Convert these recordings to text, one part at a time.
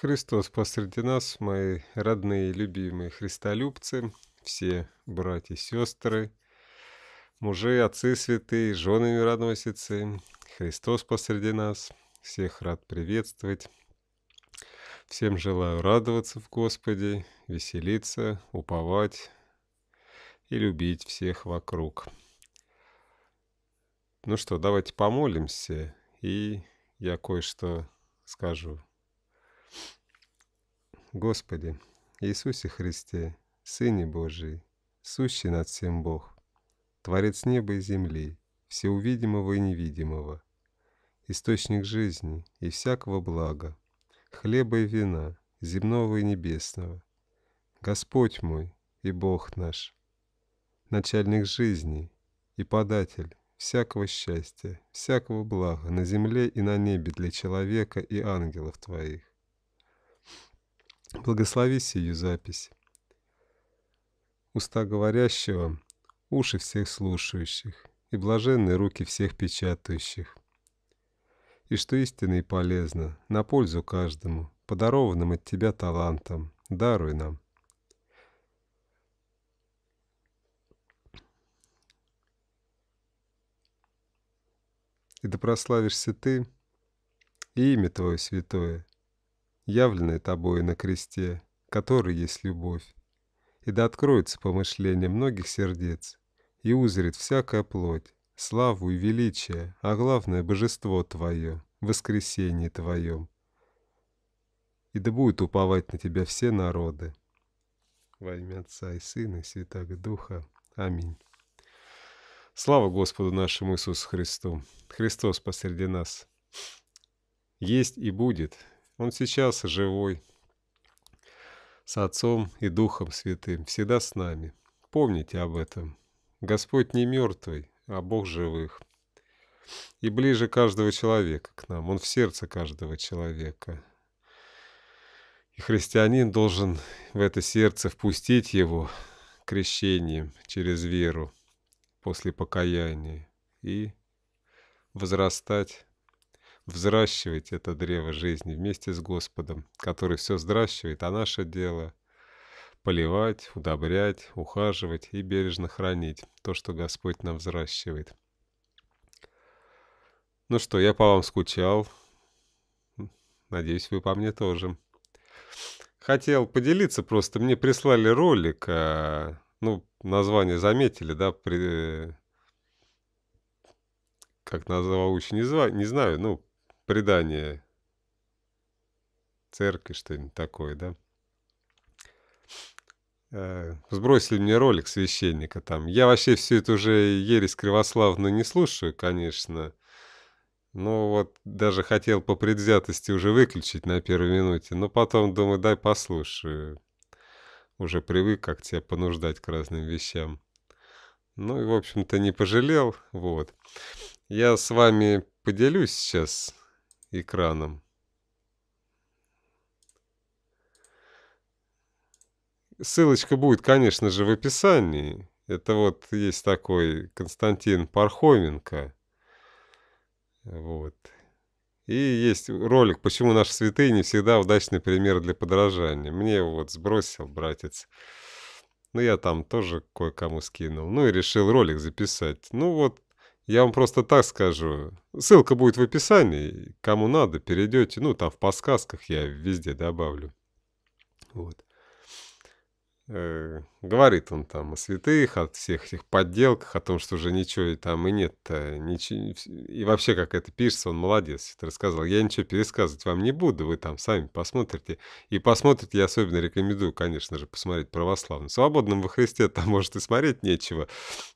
Христос посреди нас, мои родные и любимые христолюбцы, все братья и сестры, мужи, отцы святые, жены мироносицы, Христос посреди нас, всех рад приветствовать. Всем желаю радоваться в Господе, веселиться, уповать и любить всех вокруг. Ну что, давайте помолимся, и я кое-что скажу. Господи, Иисусе Христе, Сыне Божий, сущий над всем Бог, Творец неба и земли, всеувидимого и невидимого, источник жизни и всякого блага, хлеба и вина, земного и небесного, Господь мой и Бог наш, начальник жизни и податель всякого счастья, всякого блага на земле и на небе для человека и ангелов Твоих. Благослови сию запись. Уста говорящего, уши всех слушающих и блаженные руки всех печатающих. И что истинно и полезно, на пользу каждому, подарованным от Тебя талантом, даруй нам. И да прославишься Ты и имя Твое святое – явленное тобою на кресте, который есть любовь. И да откроется помышление многих сердец, и узрит всякая плоть, славу и величие, а главное — божество Твое, воскресение твое, И да будет уповать на Тебя все народы. Во имя Отца и Сына и Святаго Духа. Аминь. Слава Господу нашему Иисусу Христу. Христос посреди нас. Есть и будет он сейчас живой, с Отцом и Духом Святым, всегда с нами. Помните об этом. Господь не мертвый, а Бог живых. И ближе каждого человека к нам. Он в сердце каждого человека. И христианин должен в это сердце впустить его крещением через веру после покаяния и возрастать взращивать это древо жизни вместе с Господом, который все взращивает, а наше дело – поливать, удобрять, ухаживать и бережно хранить то, что Господь нам взращивает. Ну что, я по вам скучал. Надеюсь, вы по мне тоже. Хотел поделиться просто. Мне прислали ролик, а, ну, название заметили, да, при, как назову, не, зва, не знаю, ну, предание. Церкви, что-нибудь такое, да? Э, сбросили мне ролик священника там. Я вообще все это уже ересь кривославную не слушаю, конечно. Ну вот, даже хотел по предвзятости уже выключить на первой минуте, но потом думаю, дай послушаю. Уже привык, как тебя понуждать к разным вещам. Ну и, в общем-то, не пожалел, вот. Я с вами поделюсь сейчас экраном. Ссылочка будет, конечно же, в описании. Это вот есть такой Константин Пархоменко. Вот. И есть ролик «Почему наши святые не всегда удачный пример для подражания». Мне его вот сбросил братец. Ну, я там тоже кое-кому скинул. Ну, и решил ролик записать. Ну, вот я вам просто так скажу. Ссылка будет в описании. Кому надо, перейдете. Ну, там в подсказках я везде добавлю. Вот. Э, говорит он там о святых, о всех этих подделках, о том, что уже ничего и там и нет ничего, и вообще как это пишется, он молодец, это рассказал. Я ничего пересказывать вам не буду, вы там сами посмотрите. И посмотрите, я особенно рекомендую, конечно же, посмотреть православную. Свободным во Христе там, может, и смотреть нечего,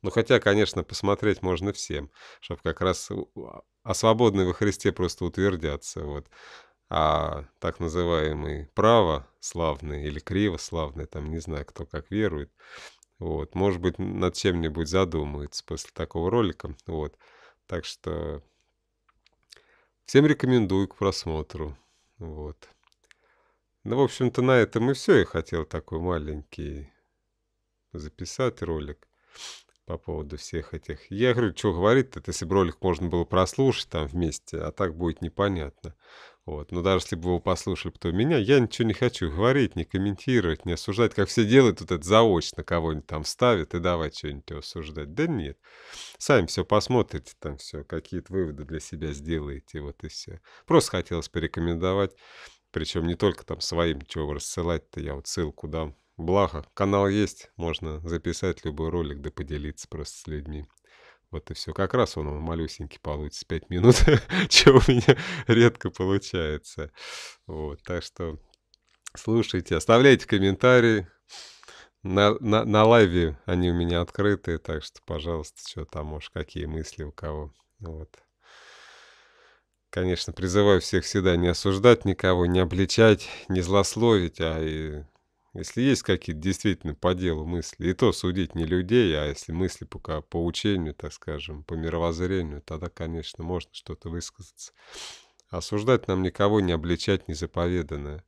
но хотя, конечно, посмотреть можно всем, чтобы как раз о а, а свободном во Христе просто утвердятся, вот а так называемый православный или кривославный, там не знаю, кто как верует, вот, может быть, над чем-нибудь задумается после такого ролика, вот. Так что всем рекомендую к просмотру, вот. Ну, в общем-то, на этом и все. Я хотел такой маленький записать ролик по поводу всех этих. Я говорю, что говорит-то, если бы ролик можно было прослушать там вместе, а так будет непонятно. Вот. Но ну, даже если бы вы послушали, то меня, я ничего не хочу говорить, не комментировать, не осуждать, как все делают, тут это заочно кого-нибудь там ставят и давать что-нибудь осуждать. Да нет. Сами все посмотрите, там все, какие-то выводы для себя сделаете, вот и все. Просто хотелось порекомендовать, причем не только там своим, чего рассылать-то, я вот ссылку дам. Благо, канал есть, можно записать любой ролик, да поделиться просто с людьми. Вот и все. Как раз он малюсенький получится пять минут, чего у меня редко получается. Вот, так что слушайте, оставляйте комментарии. На, на, на лайве они у меня открыты, так что, пожалуйста, что там уж, какие мысли у кого. Вот. Конечно, призываю всех всегда не осуждать никого, не обличать, не злословить, а и если есть какие-то действительно по делу мысли, и то судить не людей, а если мысли пока по учению, так скажем, по мировоззрению, тогда, конечно, можно что-то высказаться. Осуждать нам никого, не обличать незаповеданное.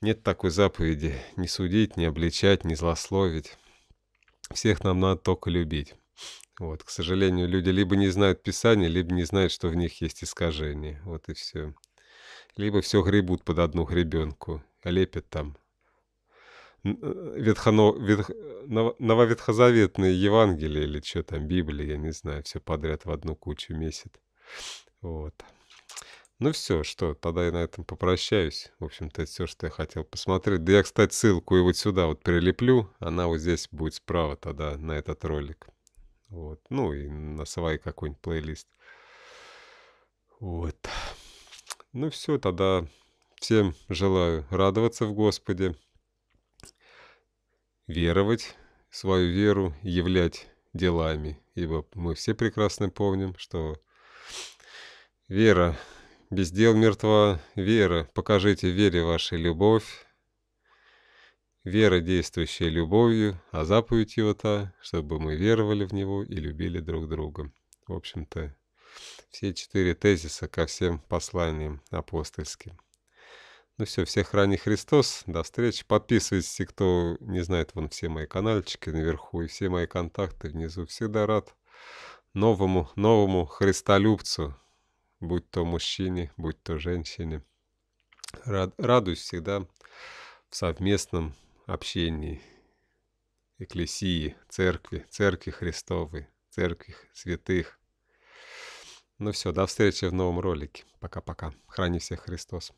Нет такой заповеди — не судить, не обличать, не злословить. Всех нам надо только любить. Вот, к сожалению, люди либо не знают Писания, либо не знают, что в них есть искажения. Вот и все. Либо все гребут под одну гребенку, лепят там Э, ветхоно... ветх... нововетхозаветные Евангелия или что там, Библия, я не знаю, все подряд в одну кучу месяц. Вот. Ну все, что, тогда я на этом попрощаюсь. В общем-то, это все, что я хотел посмотреть. Да я, кстати, ссылку и вот сюда вот прилеплю. Она вот здесь будет справа тогда на этот ролик. Вот. Ну и на свой какой-нибудь плейлист. Вот. Ну все, тогда всем желаю радоваться в Господе веровать, свою веру являть делами. Ибо мы все прекрасно помним, что вера без дел мертва вера. Покажите вере вашей любовь. Вера, действующая любовью, а заповедь его та, чтобы мы веровали в него и любили друг друга. В общем-то, все четыре тезиса ко всем посланиям апостольским. Ну все, всех ранний Христос. До встречи. Подписывайтесь, кто не знает, вон все мои каналчики наверху и все мои контакты внизу. Всегда рад новому, новому христолюбцу, будь то мужчине, будь то женщине. Рад, радуюсь всегда в совместном общении Экклесии, Церкви, Церкви Христовой, Церкви Святых. Ну все, до встречи в новом ролике. Пока-пока. Храни всех Христос.